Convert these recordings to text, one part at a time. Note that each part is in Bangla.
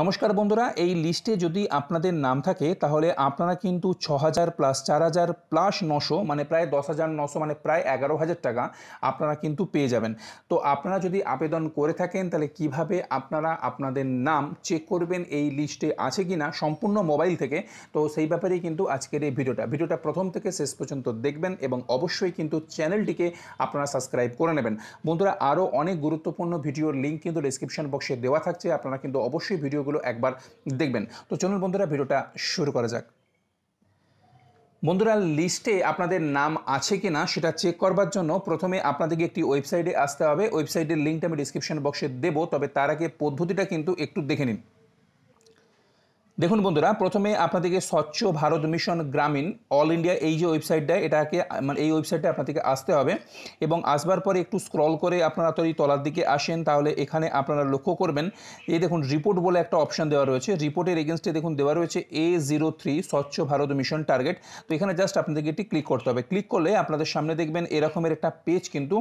নমস্কার বন্ধুরা এই লিস্টে যদি আপনাদের নাম থাকে তাহলে আপনারা কিন্তু ছ হাজার প্লাস চার হাজার প্লাস নশো মানে প্রায় দশ হাজার নশো মানে প্রায় এগারো হাজার টাকা আপনারা কিন্তু পেয়ে যাবেন তো আপনারা যদি আবেদন করে থাকেন তাহলে কিভাবে আপনারা আপনাদের নাম চেক করবেন এই লিস্টে আছে কি না সম্পূর্ণ মোবাইল থেকে তো সেই ব্যাপারেই কিন্তু আজকের এই ভিডিওটা ভিডিওটা প্রথম থেকে শেষ পর্যন্ত দেখবেন এবং অবশ্যই কিন্তু চ্যানেলটিকে আপনারা সাবস্ক্রাইব করে নেবেন বন্ধুরা আরও অনেক গুরুত্বপূর্ণ ভিডিওর লিঙ্ক কিন্তু ডিসক্রিপশন বক্সে দেওয়া থাকছে আপনারা কিন্তু অবশ্যই ভিডিও ভিডিওগুলো একবার দেখবেন তো চলুন বন্ধুরা ভিডিওটা শুরু করা যাক বন্ধুরা লিস্টে আপনাদের নাম আছে কি না সেটা চেক করবার জন্য প্রথমে আপনাদেরকে একটি ওয়েবসাইটে আসতে হবে ওয়েবসাইটের লিঙ্কটা আমি ডিসক্রিপশন বক্সে দেবো তবে তার আগে পদ্ধতিটা কিন্তু একটু দেখে নিন দেখুন বন্ধুরা প্রথমে আপনাদেরকে স্বচ্ছ Bharat mission Grameen all India এই যে ওয়েবসাইটটা এটাকে মানে এই ওয়েবসাইটটা আপনাদেরকে আসতে হবে এবং আসবার পরে একটু স্ক্রল করে আপনারা তৈরি তলার দিকে আসেন তাহলে এখানে আপনারা লক্ষ্য করবেন এই দেখুন রিপোর্ট বলে একটা অপশান দেওয়া রয়েছে রিপোর্টের এগেনস্টে দেখুন দেওয়া রয়েছে এ জিরো থ্রি স্বচ্ছ ভারত মিশন টার্গেট তো এখানে জাস্ট আপনাদেরকে এটি ক্লিক করতে হবে ক্লিক করলে আপনাদের সামনে দেখবেন এরকমের একটা পেজ কিন্তু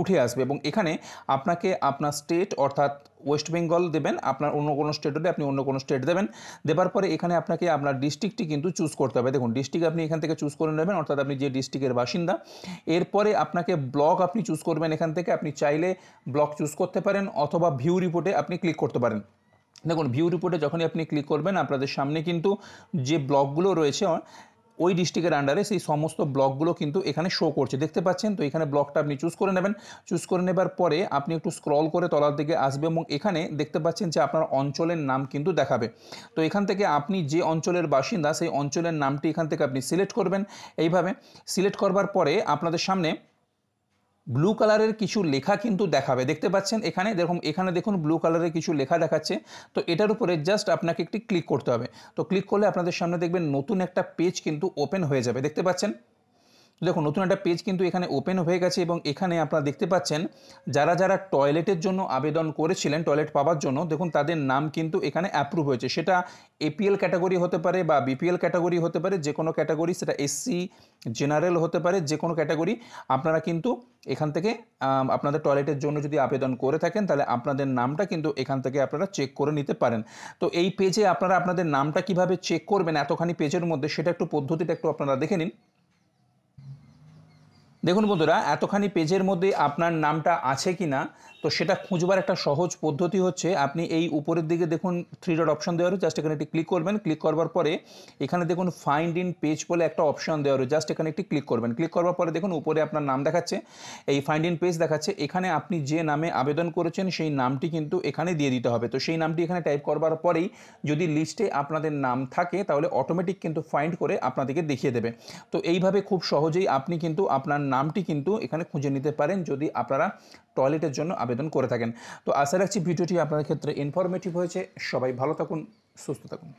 উঠে আসবে এবং এখানে আপনাকে আপনার স্টেট অর্থাৎ ওয়েস্ট বেঙ্গল দেবেন আপনার অন্য কোনো স্টেট হলে আপনি অন্য কোনো স্টেট দেবেন দেবার পরে এখানে আপনাকে আপনার ডিস্ট্রিক্টটি কিন্তু চুজ করতে হবে দেখুন ডিস্ট্রিক্ট আপনি এখান থেকে চুজ করে নেবেন অর্থাৎ আপনি যে ডিস্ট্রিক্টের বাসিন্দা এরপরে আপনাকে ব্লক আপনি চুজ করবেন এখান থেকে আপনি চাইলে ব্লক চুজ করতে পারেন অথবা ভিউ রিপোর্টে আপনি ক্লিক করতে পারেন দেখুন ভিউ রিপোর্টে যখনই আপনি ক্লিক করবেন আপনাদের সামনে কিন্তু যে ব্লকগুলো রয়েছে ওই ডিস্ট্রিক্টের আন্ডারে সেই সমস্ত ব্লকগুলো কিন্তু এখানে শো করছে দেখতে পাচ্ছেন তো এখানে ব্লকটা আপনি চুজ করে নেবেন চুজ করে নেবার পরে আপনি একটু স্ক্রল করে তলার দিকে আসবে এবং এখানে দেখতে পাচ্ছেন যে আপনার অঞ্চলের নাম কিন্তু দেখাবে তো এখান থেকে আপনি যে অঞ্চলের বাসিন্দা সেই অঞ্চলের নামটি এখান থেকে আপনি সিলেক্ট করবেন এইভাবে সিলেক্ট করবার পরে আপনাদের সামনে ব্লু কালারের কিছু লেখা কিন্তু দেখাবে দেখতে পাচ্ছেন এখানে দেখুন এখানে দেখুন ব্লু কালারের কিছু লেখা দেখাচ্ছে তো এটার উপরে জাস্ট আপনাকে একটি ক্লিক করতে হবে তো ক্লিক করলে আপনাদের সামনে দেখবেন নতুন একটা পেজ কিন্তু ওপেন হয়ে যাবে দেখতে পাচ্ছেন দেখুন নতুন একটা পেজ কিন্তু এখানে ওপেন হয়ে গেছে এবং এখানে আপনারা দেখতে পাচ্ছেন যারা যারা টয়লেটের জন্য আবেদন করেছিলেন টয়লেট পাওয়ার জন্য দেখুন তাদের নাম কিন্তু এখানে অ্যাপ্রুভ হয়েছে সেটা এপিএল ক্যাটাগরি হতে পারে বা বিপিএল ক্যাটাগরি হতে পারে যে কোনো ক্যাটাগরি সেটা এসসি জেনারেল হতে পারে যে কোনো ক্যাটাগরি আপনারা কিন্তু এখান থেকে আপনাদের টয়লেটের জন্য যদি আবেদন করে থাকেন তাহলে আপনাদের নামটা কিন্তু এখান থেকে আপনারা চেক করে নিতে পারেন তো এই পেজে আপনারা আপনাদের নামটা কিভাবে চেক করবেন এতখানি পেজের মধ্যে সেটা একটু পদ্ধতিটা একটু আপনারা দেখে নিন দেখুন বন্ধুরা এতখানি পেজের মধ্যে আপনার নামটা আছে কি না তো সেটা খুঁজবার একটা সহজ পদ্ধতি হচ্ছে আপনি এই উপরের দিকে দেখুন থ্রি ডট অপশন দেওয়া রয়েছে জাস্ট এখানে একটি ক্লিক করবেন ক্লিক করবার পরে এখানে দেখুন ফাইন্ড ইন পেজ বলে একটা অপশন দেওয়া রয়েছে জাস্ট এখানে একটি ক্লিক করবেন ক্লিক করবার পরে দেখুন উপরে আপনার নাম দেখাচ্ছে এই ফাইন্ড ইন পেজ দেখাচ্ছে এখানে আপনি যে নামে আবেদন করেছেন সেই নামটি কিন্তু এখানে দিয়ে দিতে হবে তো সেই নামটি এখানে টাইপ করবার পরেই যদি লিস্টে আপনাদের নাম থাকে তাহলে অটোমেটিক কিন্তু ফাইন্ড করে আপনাদেরকে দেখিয়ে দেবে তো এইভাবে খুব সহজেই আপনি কিন্তু আপনার নামটি কিন্তু এখানে খুঁজে নিতে পারেন যদি আপনারা টয়লেটের জন্য আবেদন করে থাকেন তো আশা রাখছি ভিডিওটি আপনাদের ক্ষেত্রে ইনফরমেটিভ হয়েছে সবাই ভালো থাকুন সুস্থ থাকুন